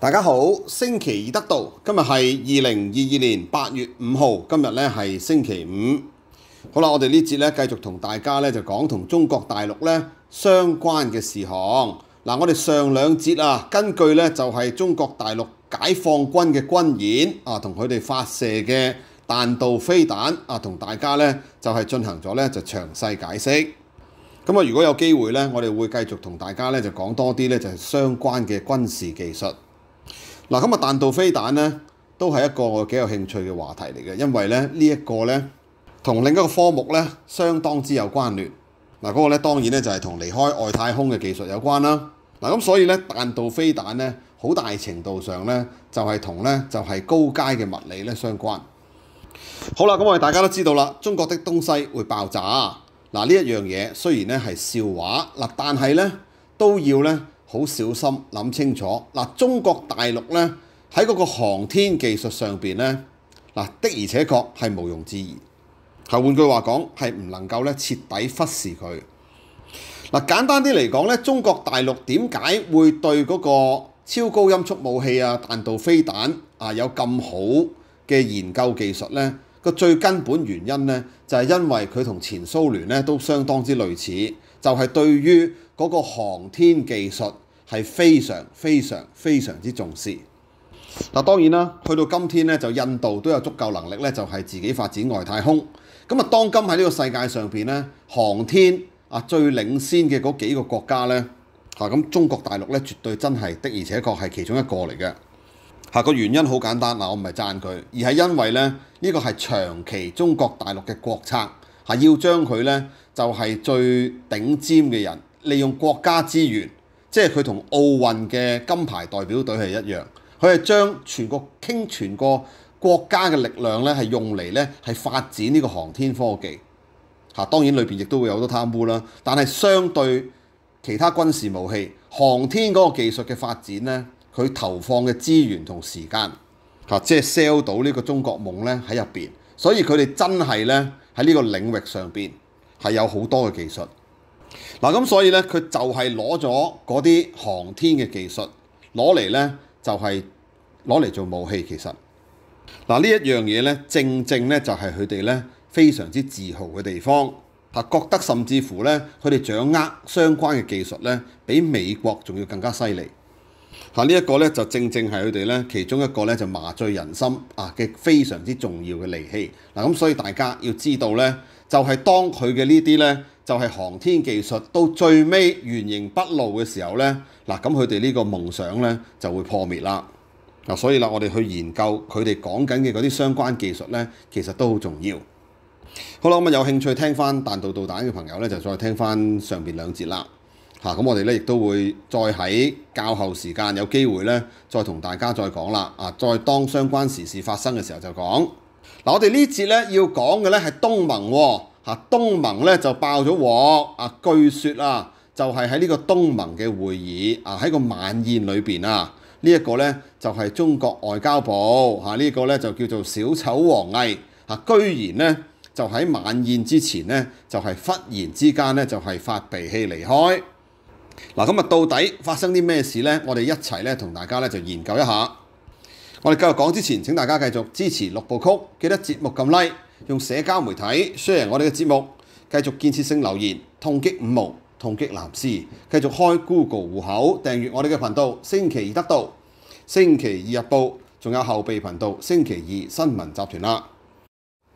大家好，星期二得到，今日系二零二二年八月五号，今日咧系星期五。好啦，我哋呢节咧继续同大家咧就讲同中国大陆咧相关嘅事项。嗱，我哋上两节啊，根据咧就系中国大陆解放军嘅军演啊，同佢哋发射嘅弹道飞弹啊，同大家咧就系进行咗咧就详细解释。咁啊，如果有机会咧，我哋会继续同大家咧就讲多啲咧就系相关嘅军事技术。嗱，咁啊彈道飛彈咧，都係一個我幾有興趣嘅話題嚟嘅，因為咧呢一個咧同另一個科目咧相當之有關聯。嗱，嗰個咧當然咧就係同離開外太空嘅技術有關啦。嗱，咁所以咧彈道飛彈咧好大程度上咧就係同咧就係高階嘅物理咧相關。好啦，咁我哋大家都知道啦，中國的東西會爆炸。嗱，呢一樣嘢雖然咧係笑話，嗱，但係咧都要咧。好小心諗清楚嗱，中國大陸呢，喺嗰個航天技術上面呢，嗱的而且確係毋庸置疑。係換句話講，係唔能夠咧徹底忽視佢。嗱簡單啲嚟講呢，中國大陸點解會對嗰個超高音速武器啊、彈道飛彈啊有咁好嘅研究技術呢？個最根本原因呢，就係因為佢同前蘇聯呢都相當之類似。就係對於嗰個航天技術係非常非常非常之重視。嗱，當然啦，去到今天咧，就印度都有足夠能力咧，就係自己發展外太空。咁啊，當今喺呢個世界上邊咧，航天啊最領先嘅嗰幾個國家咧嚇，咁中國大陸咧絕對真係的而且確係其中一個嚟嘅嚇。個原因好簡單，嗱，我唔係讚佢，而係因為咧呢個係長期中國大陸嘅國策。係要將佢咧，就係最頂尖嘅人，利用國家資源，即係佢同奧運嘅金牌代表隊係一樣，佢係將全個傾全個國家嘅力量咧，係用嚟咧係發展呢個航天科技。嚇，當然裏邊亦都會有好多貪污啦，但係相對其他軍事武器，航天嗰個技術嘅發展咧，佢投放嘅資源同時間嚇，即係 sell 到呢個中國夢咧喺入邊，所以佢哋真係咧。喺呢個領域上邊係有好多嘅技術，嗱咁所以咧，佢就係攞咗嗰啲航天嘅技術攞嚟咧，就係攞嚟做武器。其實嗱呢一樣嘢咧，正正咧就係佢哋咧非常之自豪嘅地方，係覺得甚至乎咧佢哋掌握相關嘅技術咧，比美國仲要更加犀利。嚇呢一個咧就正正係佢哋咧其中一個咧就麻醉人心啊嘅非常之重要嘅利器嗱咁所以大家要知道咧就係當佢嘅呢啲咧就係航天技術到最尾圓形不露嘅時候咧嗱咁佢哋呢個夢想咧就會破滅啦嗱所以啦我哋去研究佢哋講緊嘅嗰啲相關技術咧其實都好重要好啦咁啊有興趣聽翻彈道導彈嘅朋友咧就再聽翻上邊兩節啦。嚇咁我哋咧亦都會再喺較後時間有機會咧，再同大家再講啦。啊，再當相關時事發生嘅時候就講。嗱，我哋呢節咧要講嘅咧係東盟喎。嚇，東盟咧就爆咗鍋。啊，據說啊，就係喺呢個東盟嘅會議啊，喺個晚宴裏邊啊，呢一個咧就係中國外交部。嚇，呢個咧就叫做小丑王毅。嚇，居然咧就喺晚宴之前咧，就係忽然之間咧就係發脾氣離開。嗱，咁啊，到底發生啲咩事呢？我哋一齊咧，同大家咧就研究一下。我哋繼續講之前，請大家繼續支持六部曲，記得節目撳 Like，用社交媒體 share 我哋嘅節目，繼續建設性留言，痛擊五毛，痛擊男絲，繼續開 Google 户口訂閱我哋嘅頻道，星期二得到，星期二日報，仲有後備頻道星期二新聞集團啦。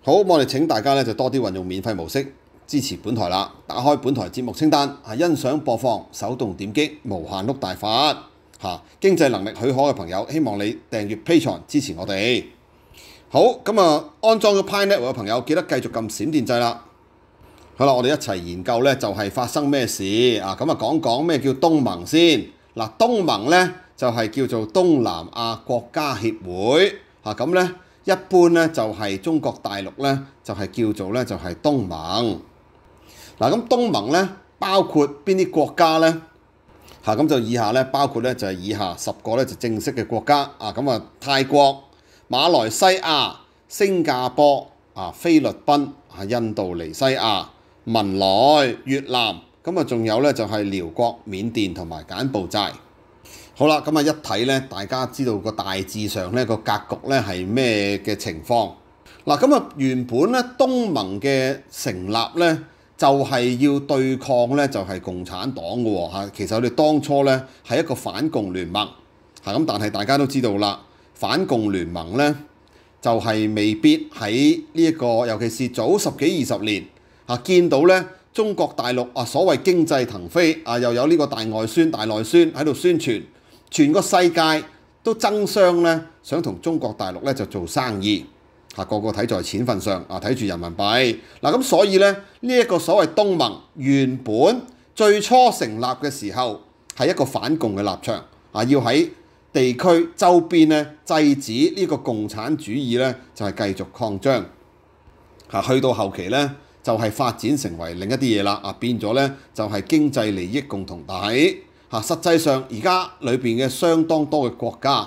好，我哋請大家咧就多啲運用免費模式。支持本台啦！打開本台節目清單，啊，欣賞播放，手動點擊無限碌大法嚇。經濟能力許可嘅朋友，希望你訂月 o 藏支持我哋。好咁啊，安裝咗 PiNet 嘅朋友記得繼續撳閃電掣啦。好啦，我哋一齊研究咧，就係發生咩事啊？咁啊，講講咩叫東盟先嗱？東盟咧就係叫做東南亞國家協會嚇。咁咧一般咧就係中國大陸咧就係叫做咧就係東盟。嗱，咁東盟咧包括邊啲國家咧嚇？咁就以下咧包括咧就係以下十個咧就正式嘅國家啊。咁啊，泰國、馬來西亞、新加坡、啊菲律賓、啊印度尼西亞、文萊、越南，咁啊仲有咧就係遼國、緬甸同埋柬埔寨。好啦，咁啊一睇咧，大家知道個大致上咧個格局咧係咩嘅情況？嗱，咁啊原本咧東盟嘅成立咧。就係要對抗咧，就係共產黨嘅喎嚇。其實我哋當初咧係一個反共聯盟嚇，咁但係大家都知道啦，反共聯盟咧就係未必喺呢一個，尤其是早十幾二十年嚇，見到咧中國大陸啊所謂經濟騰飛啊，又有呢個大外孫大內孫喺度宣傳，全個世界都爭相咧想同中國大陸咧就做生意。嚇，個個睇在錢份上啊，睇住人民幣。嗱咁所以咧，呢一個所謂東盟原本最初成立嘅時候係一個反共嘅立場啊，要喺地區周邊咧制止呢個共產主義咧就係繼續擴張。嚇，去到後期咧就係發展成為另一啲嘢啦。啊，變咗咧就係經濟利益共同體。嚇，實際上而家裏邊嘅相當多嘅國家。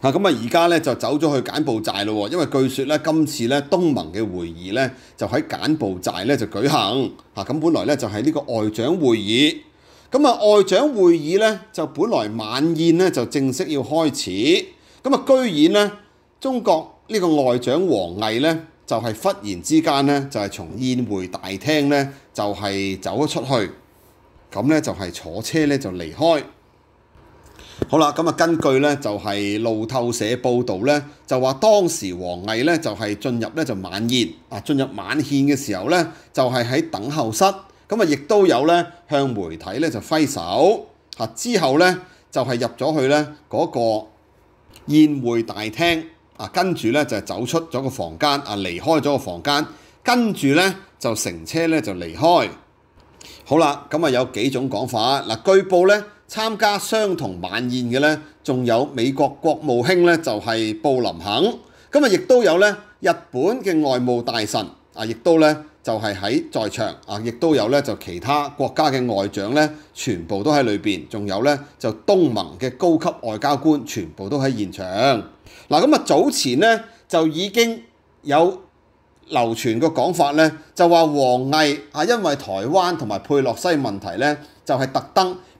啊咁啊而家咧就走咗去柬埔寨咯，因為據說咧今次咧東盟嘅會議咧就喺柬埔寨咧就舉行，嚇咁本來咧就係呢個外長會議，咁啊外長會議咧就本來晚宴咧就正式要開始，咁啊居然咧中國呢個外長王毅咧就係忽然之間咧就係從宴會大廳咧就係走咗出去，咁咧就係坐車咧就離開。好啦，咁啊，根據咧就係路透社報道咧，就話當時王毅咧就係進入咧就晚宴啊，進入晚宴嘅時候咧就係喺等候室，咁啊亦都有咧向媒體咧就揮手嚇，之後咧就係入咗去咧嗰個宴會大廳啊，跟住咧就走出咗個房間啊，離開咗個房間，跟住咧就乘車咧就離開。好啦，咁啊有幾種講法嗱，據報咧。參加相同晚宴嘅咧，仲有美國國務卿咧，就係布林肯咁啊，亦都有咧日本嘅外務大臣啊，亦都咧就係喺在場啊，亦都有咧就其他國家嘅外長咧，全部都喺裏面。仲有咧就東盟嘅高級外交官全部都喺現場嗱。咁啊，早前咧就已經有流傳個講法呢，就話王毅啊，因為台灣同埋佩洛西問題呢，就係特登。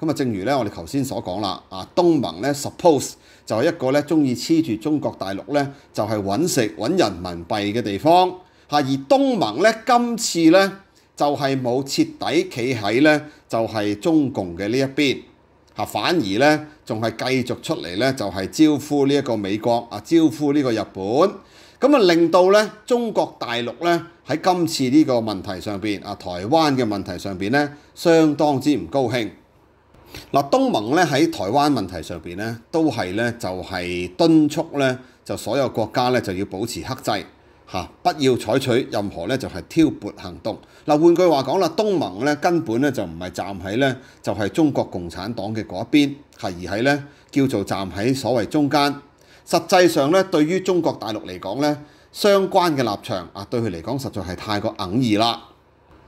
咁啊，正如咧，我哋頭先所講啦，啊，東盟咧，suppose 就係一個咧，中意黐住中國大陸咧，就係揾食揾人民幣嘅地方嚇。而東盟咧，今次咧就係冇徹底企喺咧，就係中共嘅呢一邊嚇，反而咧仲係繼續出嚟咧，就係招呼呢一個美國啊，招呼呢個日本。咁啊，令到咧中國大陸咧喺今次呢個問題上邊啊，台灣嘅問題上邊咧，相當之唔高興。嗱，東盟咧喺台灣問題上邊咧，都係咧就係敦促咧，就所有國家咧就要保持克制嚇，不要採取任何咧就係挑撥行動。嗱，換句話講啦，東盟咧根本咧就唔係站喺咧就係中國共產黨嘅嗰一邊而係咧叫做站喺所謂中間。實際上咧，對於中國大陸嚟講咧，相關嘅立場啊，對佢嚟講實在係太過硬熱啦。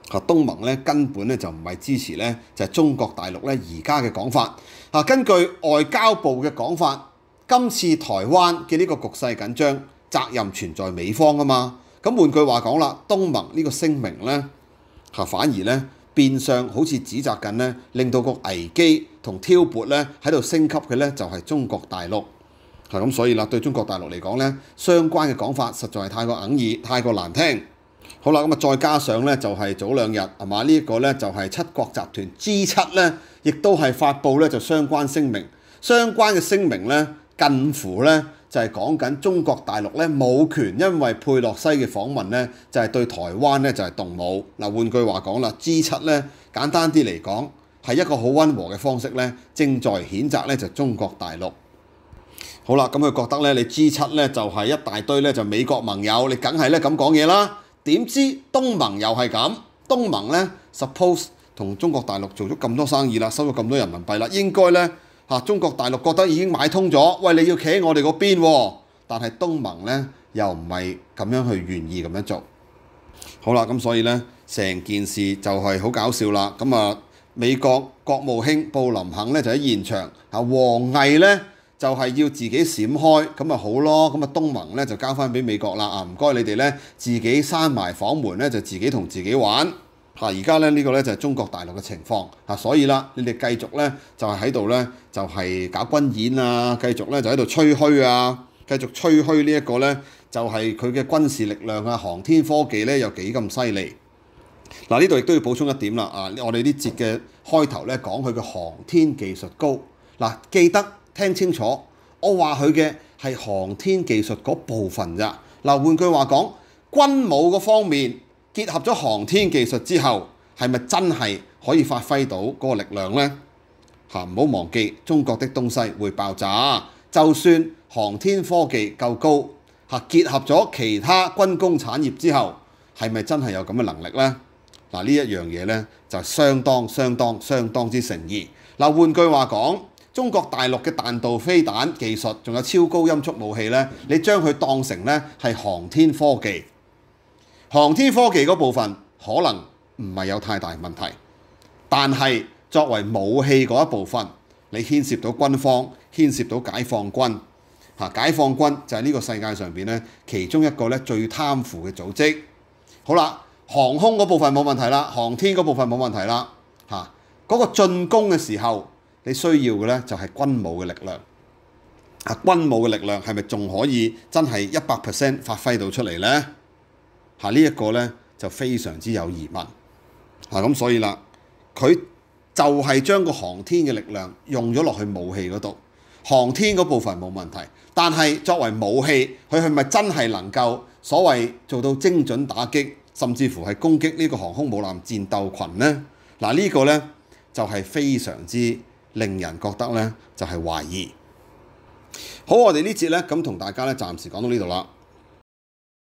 啊，東盟咧根本咧就唔係支持咧，就係中國大陸咧而家嘅講法。啊，根據外交部嘅講法，今次台灣嘅呢個局勢緊張，責任存在美方啊嘛。咁換句話講啦，東盟呢個聲明咧，嚇反而咧變相好似指責緊咧，令到個危機同挑撥咧喺度升級嘅咧就係中國大陸。係咁，所以啦，對中國大陸嚟講咧，相關嘅講法實在係太過硬耳，太過難聽。好啦，咁啊，再加上咧就係早兩日係嘛呢一個咧就係七國集團 G 七咧，亦都係發布咧就相關聲明。相關嘅聲明咧，近乎咧就係講緊中國大陸咧冇權，因為佩洛西嘅訪問咧就係對台灣咧就係動武。嗱換句話講啦，G 七咧簡單啲嚟講係一個好溫和嘅方式咧，正在譴責咧就中國大陸。好啦，咁佢覺得咧你 G 七咧就係一大堆咧就美國盟友，你梗係咧咁講嘢啦。點知東盟又係咁？東盟咧，suppose 同中國大陸做咗咁多生意啦，收咗咁多人民幣啦，應該咧嚇中國大陸覺得已經買通咗，喂你要企喺我哋嗰邊喎，但係東盟咧又唔係咁樣去願意咁樣做。好啦，咁所以咧成件事就係好搞笑啦。咁啊，美國國務卿布林肯咧就喺現場嚇，王毅咧。就係要自己閃開咁啊，好咯咁啊，東盟咧就交翻俾美國啦啊！唔該你哋咧，自己閂埋房門咧，就自己同自己玩嚇。而家咧呢個咧就係中國大陸嘅情況嚇，所以啦，你哋繼續咧就喺度咧就係搞軍演啊，繼續咧就喺度吹虛啊，繼續吹虛呢一個咧就係佢嘅軍事力量啊，航天科技咧有幾咁犀利嗱。呢度亦都要補充一點啦啊！我哋呢節嘅開頭咧講佢嘅航天技術高嗱，記得。聽清楚，我話佢嘅係航天技術嗰部分咋？嗱，換句話講，軍武嗰方面結合咗航天技術之後，係咪真係可以發揮到嗰個力量呢？嚇，唔好忘記中國的東西會爆炸。就算航天科技夠高，嚇結合咗其他軍工產業之後，係咪真係有咁嘅能力呢？嗱，呢一樣嘢呢，就相當相當相當之誠意。嗱，換句話講。中國大陸嘅彈道飛彈技術，仲有超高音速武器咧，你將佢當成咧係航天科技，航天科技嗰部分可能唔係有太大問題，但係作為武器嗰一部分，你牽涉到軍方，牽涉到解放軍嚇，解放軍就係呢個世界上邊咧其中一個咧最貪腐嘅組織。好啦，航空嗰部分冇問題啦，航天嗰部分冇問題啦嚇，嗰個進攻嘅時候。你需要嘅咧就係軍武嘅力量，啊軍武嘅力量係咪仲可以真係一百 percent 發揮到出嚟咧？嚇呢一個咧就非常之有疑問。咁所以啦，佢就係將個航天嘅力量用咗落去武器嗰度，航天嗰部分冇問題，但係作為武器，佢係咪真係能夠所謂做到精准打擊，甚至乎係攻擊呢個航空母艦戰鬥群咧？嗱呢個咧就係非常之。令人覺得咧就係懷疑。好，我哋呢節咧咁同大家咧暫時講到呢度啦。